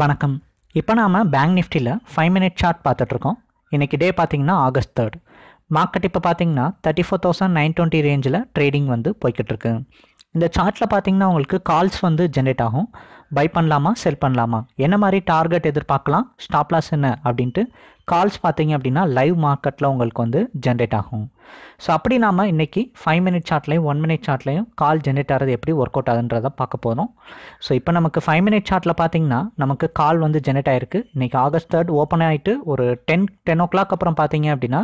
வணக்கம் இப்போ நாம் பேங்க் நிஃப்டியில் ஃபைவ் மினிட் சார்ட் பார்த்துட்ருக்கோம் இன்றைக்கி டே பார்த்திங்கன்னா ஆகஸ்ட் தேர்ட் மார்க்கெட் இப்போ பார்த்தீங்கன்னா thirty four thousand nine twenty ரேஞ்சில் ட்ரேடிங் வந்து போய்கிட்டு இருக்கு இந்த சார்ட்டில் பார்த்தீங்கன்னா உங்களுக்கு கால்ஸ் வந்து ஜென்ரேட் ஆகும் பை பண்ணலாமா செல் பண்ணலாமா என்ன மாதிரி டார்கெட் எதிர்பார்க்கலாம் ஸ்டாப் லாஸ் என்ன அப்படின்ட்டு கால்ஸ் பார்த்தீங்க அப்படின்னா லைவ் மார்க்கெட்டில் உங்களுக்கு வந்து ஜென்ரேட் ஆகும் ஸோ அப்படி நாம் இன்றைக்கி ஃபைவ் மினிட் சார்ட்லையும் ஒன் மினிட் சார்ட்லேயும் கால் ஜென்ரேட் ஆகிறது எப்படி ஒர்க் அவுட் ஆகுன்றதை பார்க்க போகிறோம் ஸோ இப்போ நமக்கு ஃபைவ் மினிட் சார்ட்டில் பார்த்தீங்கன்னா நமக்கு கால் வந்து ஜென்ரேட் ஆகிருக்கு இன்றைக்கி ஆகஸ்ட் தேர்ட் ஓப்பன் ஆகிட்டு ஒரு டென் டென் ஓ கிளாக் அப்புறம் பார்த்தீங்க அப்படின்னா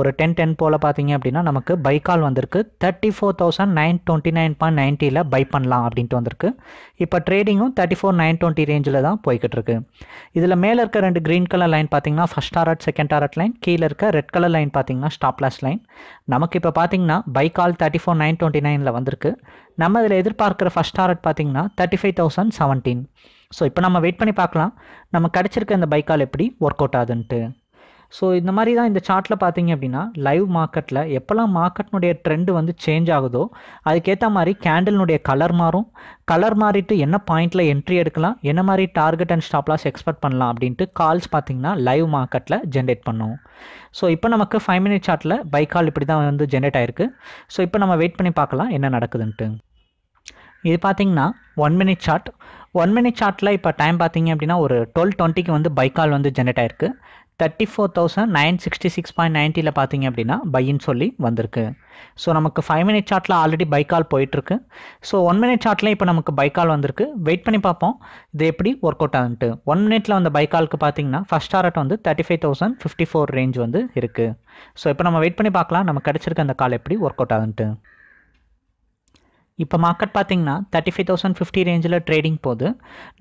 ஒரு டென் டென் போல் பார்த்தீங்க அப்படின்னா நமக்கு பை கால் வந்திருக்கு thirty four thousand nine twenty nine point நைன்ட்டியில் பை பண்ணலாம் அப்படின்ட்டு வந்திருக்கு இப்போ ட்ரேடிங்கும் தேர்ட்டி ஃபோர் நைன் டுவெண்ட்டி ரேஞ்சில் தான் போய்கிட்டு இருக்கு இதில் மேலே இருக்க ரெண்டு க்ரீன் கலர் லைன் பார்த்தீங்கன்னா first target second target line கீழே இருக்க ரெட் கலர் லைன் பார்த்தீங்கன்னா ஸ்டாப்லாஸ் லைன் நமக்கு இப்போ பார்த்தீங்கன்னா call thirty four nine twenty நைனில் வந்திருக்கு நம்ம இதில் எதிர்பார்க்குற ஃபஸ்ட் டாரட் பார்த்தீங்கன்னா thirty five thousand seventeen so இப்போ நம்ம வெயிட் பண்ணி பார்க்கலாம் நம்ம கிடச்சிருக்க இந்த பைக்கால் எப்படி ஒர்க் அவுட் ஆகுதுன்ட்டு ஸோ இந்த மாதிரி தான் இந்த சார்ட்டில் பார்த்தீங்க அப்படின்னா லைவ் மார்க்கெட்டில் எப்போல்லாம் மார்க்கெட்னுடைய ட்ரெண்டு வந்து சேஞ்ச் ஆகுதோ அதுக்கேற்ற மாதிரி கேண்டலினுடைய கலர் மாறும் கலர் மாறிட்டு என்ன பாயிண்டில் என்ட்ரி எடுக்கலாம் என்ன மாதிரி டார்கெட் அண்ட் ஸ்டாப்லாஸ் எக்ஸ்பெக்ட் பண்ணலாம் அப்படின்ட்டு கால்ஸ் பார்த்தீங்கன்னா லைவ் மார்க்கெட்டில் ஜென்ரேட் பண்ணுவோம் ஸோ இப்போ நமக்கு ஃபைவ் மினிட் சார்ட்டில் பை கால் இப்படி தான் வந்து ஜென்ரேட் ஆயிருக்கு ஸோ இப்போ நம்ம வெயிட் பண்ணி பார்க்கலாம் என்ன நடக்குதுன்ட்டு இது பார்த்தீங்கன்னா one minute chart one minute சார்ட்டில் இப்போ டைம் பார்த்தீங்க அப்படின்னா ஒரு டுவெல் டுவெண்ட்டிக்கு வந்து பைக்கால் வந்து ஜென்ரேட் ஆயிருக்கு thirty four thousand nine sixty six point நைன்ட்டியில் பார்த்தீங்க அப்படின்னா பையின்னு சொல்லி வந்திருக்கு ஸோ நமக்கு ஃபைவ் மினிட் சார்ட்டில் ஆல்ரெடி பைக்கால் போயிட்டுருக்கு ஸோ ஒன் மினிட் சார்ட்டில் இப்போ நமக்கு பைக்கால் வந்திருக்கு வெயிட் பண்ணி பார்ப்போம் இது எப்படி ஒர்க் அவுட் ஆகுன்ட்டு ஒன் மினிட்டில் வந்த பைக்காலுக்கு பார்த்தீங்கன்னா ஃபஸ்ட் ஆர்ட் வந்து thirty five thousand fifty four range வந்து இருக்குது ஸோ இப்போ நம்ம வெயிட் பண்ணி பார்க்கலாம் நம்ம கிடச்சிருக்க அந்த கால் எப்படி ஒர்க் அவுட் ஆகுன்ட்டு இப்போ மார்க்கெட் பார்த்தீங்கன்னா தேர்ட்டி ஃபைவ் தௌசண்ட் ஃபிஃப்டி ரேஞ்சில் ட்ரேடிங் போது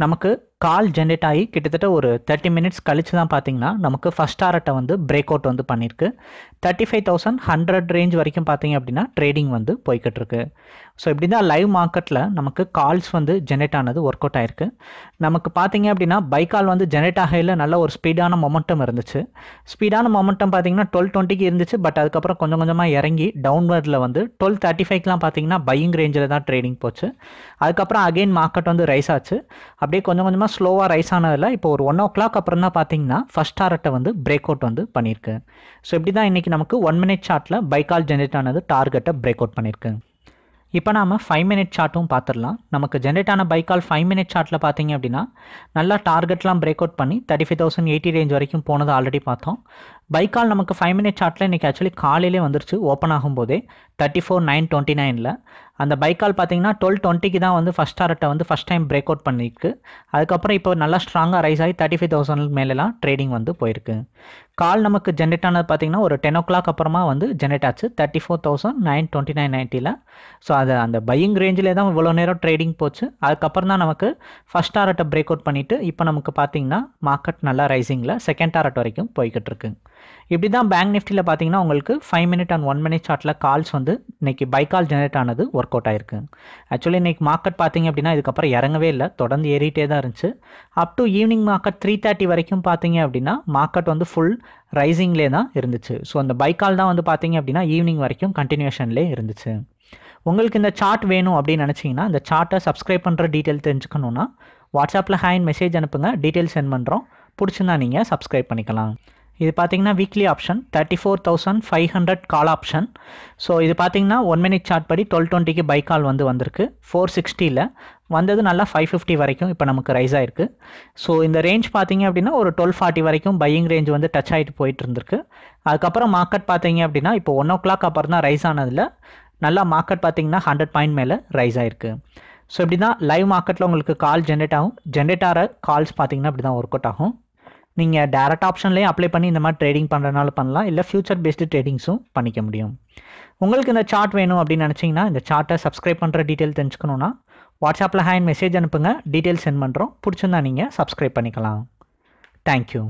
நமக்கு கால் ஜென்ரேட் ஆகி கிட்டத்தட்ட ஒரு தேர்ட்டி மினிட்ஸ் கழிச்சு தான் பார்த்தீங்கன்னா நமக்கு ஃபஸ்ட் ஆரட்டை வந்து பிரேக் அவுட் வந்து பண்ணியிருக்கு thirty five thousand hundred range வரைக்கும் பார்த்தீங்க அப்படின்னா ட்ரேடிங் வந்து போய்கிட்டு இருக்கு ஸோ இப்படி தான் லைவ் மார்க்கெட்டில் நமக்கு கால்ஸ் வந்து ஜென்ரேட் ஆனது ஒர்க் அவுட் ஆயிருக்கு நமக்கு பார்த்தீங்க அப்படின்னா பை கால் வந்து ஜென்ரேட் ஆகையில் நல்ல ஒரு ஸ்பீடான மொமெண்டம் இருந்துச்சு ஸ்பீடான மொமெண்டம் பார்த்தீங்கன்னா டுவெல் டுவெண்ட்டிக்கு இருந்துச்சு பட் அதுக்கப்புறம் கொஞ்சம் கொஞ்சமாக இறங்கி டவுன்வர்டில் வந்து டுவெல் தேர்ட்டி ஃபைவ்லாம் பார்த்தீங்கன்னா பையிங் ரேஞ்சில் தான் ட்ரேடிங் போச்சு அதுக்கப்புறம் அகெயின் மார்க்கெட் வந்து ரைஸ் ஆச்சு அப்படியே கொஞ்சம் கொஞ்சமாக ஸ்லோவாக ரைஸ் ஆனதில் இப்போ ஒரு ஒன் ஓ கிளாக் அப்புறம் தான் பார்த்தீங்கன்னா ஃபஸ்ட் டாரட்டை வந்து பிரேக் அவுட் வந்து பண்ணியிருக்கு ஸோ இப்படி தான் இன்றைக்கி நமக்கு ஒன் மினிட் சார்ட்டில் பைக்கால் ஜென்ரேட் ஆனது டார்கெட்டை பிரேக் அவுட் பண்ணியிருக்கு இப்போ நாம் ஃபைவ் மினிட் சார்ட்டும் பார்த்துடலாம் நமக்கு ஜென்ரேட் ஆன பைக்கால் ஃபைவ் மினிட் சார்ட்டில் பார்த்தீங்க அப்படின்னா நல்லா டார்கெட்லாம் பிரேக் அவுட் பண்ணி thirty five thousand eighty range வரைக்கும் போனது ஆல்ரெடி பார்த்தோம் பைக்கால் நமக்கு ஃபைவ் மினிட் சார்ட்டில் இன்றைக்கி ஆக்சுவலி காலையிலே வந்துருச்சு ஓப்பன் ஆகும்போதே தேர்ட்டி ஃபோர் நைன் டுவெண்ட்டி நைனில் அந்த பைக்கால் பார்த்தீங்கன்னா டுவெல் டுவெண்ட்டிக்கு தான் வந்து ஃபஸ்ட் டாரட்டை வந்து ஃபஸ்ட் டைம் பிரேக் அவுட் பண்ணியிருக்கு அதுக்கப்புறம் இப்போ நல்லா ஸ்ட்ராங்காக ரைஸ் ஆகி தேர்ட்டி ஃபைவ் தௌசண்ட் மேலெலாம் ட்ரேடிங் வந்து போயிருக்கு கால் நமக்கு ஜென்ரேட் ஆனது பார்த்தீங்கன்னா ஒரு டென் ஓ கிளாக் அப்புறமா வந்து ஜென்ரேட் ஆச்சு thirty four thousand nine twenty nine நைன்ட்டியில் ஸோ அது அந்த பையிங் ரேஞ்சிலே தான் இவ்வளோ நேரம் ட்ரேடிங் போச்சு அதுக்கப்புறம் தான் நமக்கு ஃபஸ்ட் டாரட்டை பிரேக் அவுட் பண்ணிவிட்டு இப்போ நமக்கு பார்த்தீங்கன்னா மார்க்கெட் நல்லா ரைசிங்கில் செகண்ட் டாரட் வரைக்கும் போய்கிட்டு இருக்குது இப்படி தான் பேங்க் நிஃப்டியில் பார்த்தீங்கன்னா உங்களுக்கு five minute and one minute சார்ட்டில் கால்ஸ் வந்து இன்றைக்கி பை கால் ஜெனரேட் ஆனது ஒர்க் அவுட் ஆயிருக்கு ஆக்சுவலி இன்றைக்கி மார்க்கெட் பார்த்தீங்க அப்படின்னா இதுக்கப்புறம் இறங்கவே இல்லை தொடர்ந்து ஏறிட்டே தான் இருந்துச்சு up to evening market three thirty வரைக்கும் பார்த்தீங்க அப்படின்னா மார்க்கெட் வந்து ஃபுல் ரைசிங்லே தான் இருந்துச்சு ஸோ அந்த பைக்கால் தான் வந்து பார்த்தீங்க அப்படின்னா ஈவினிங் வரைக்கும் கண்டினியூஷன்லேயே இருந்துச்சு உங்களுக்கு இந்த சார்ட் வேணும் அப்படின்னு நினச்சிங்கன்னா இந்த சார்ட்டை சப்ஸ்கிரைப் பண்ணுற டீட்டெயில் தெரிஞ்சுக்கணுன்னா வாட்ஸ்அப்பில் ஹேண்ட் மெசேஜ் அனுப்புங்க டீட்டெயில் சென்ட் பண்ணுறோம் பிடிச்சிருந்தா நீங்கள் சப்ஸ்கிரைப் பண்ணிக்கலாம் இது பார்த்தீங்கன்னா weekly option thirty four thousand five hundred call option so இது பார்த்தீங்கன்னா ஒன் மினிட் சார்ட் படி டுவெல் டுவெண்ட்டிக்கு பை கால் வந்து வந்திருக்கு ஃபோர் சிக்ஸ்டியில் வந்தது நல்லா ஃபைவ் ஃபிஃப்டி வரைக்கும் இப்போ நமக்கு ரைஸ் ஆயிருக்கு ஸோ இந்த ரேஞ்ச் பார்த்தீங்க அப்படின்னா ஒரு டுவெல் ஃபார்ட்டி வரைக்கும் பையிங் ரேஞ்ச் வந்து டச் ஆகிட்டு போயிட்டு இருந்திருக்கு அதுக்கப்புறம் மார்க்கெட் பார்த்தீங்க அப்படின்னா இப்போ ஒன் ஓ கிளாக் அப்புறம் தான் ரைஸ் ஆனதில் நல்லா மார்க்கெட் பார்த்தீங்கன்னா ஹண்ட்ரட் பாயிண்ட் மேலே ரைஸ் ஆயிருக்கு ஸோ இப்படி தான் லைவ் மார்க்கெட்டில் உங்களுக்கு கால் ஜென்ரேட் ஆகும் ஜென்ரேட் ஆகிற கால்ஸ் பார்த்தீங்கன்னா இப்படி தான் ஒர்க் அவுட் ஆகும் நீங்கள் டேரக்ட் ஆப்ஷன்லேயே அப்ளை பண்ணி இந்த மாதிரி ட்ரேடிங் பண்ணுறதுனால பண்ணலாம் இல்லை ஃபியூச்சர் பேஸ்டு ட்ரேடிங்ஸும் பண்ணிக்க முடியும் உங்களுக்கு இந்த சார்ட் வேணும் அப்படின்னு நினச்சிங்கன்னா இந்த சார்ட்டை சப்ஸ்கிரைப் பண்ணுற டீட்டெயில் தெரிஞ்சுக்கணுன்னா வாட்ஸ்அப்பில் ஹேண்ட் மெசேஜ் அனுப்புங்க டீட்டெயில் சென்ட் பண்ணுறோம் பிடிச்சிருந்தா நீங்கள் சப்ஸ்கிரைப் பண்ணிக்கலாம் தேங்க்யூ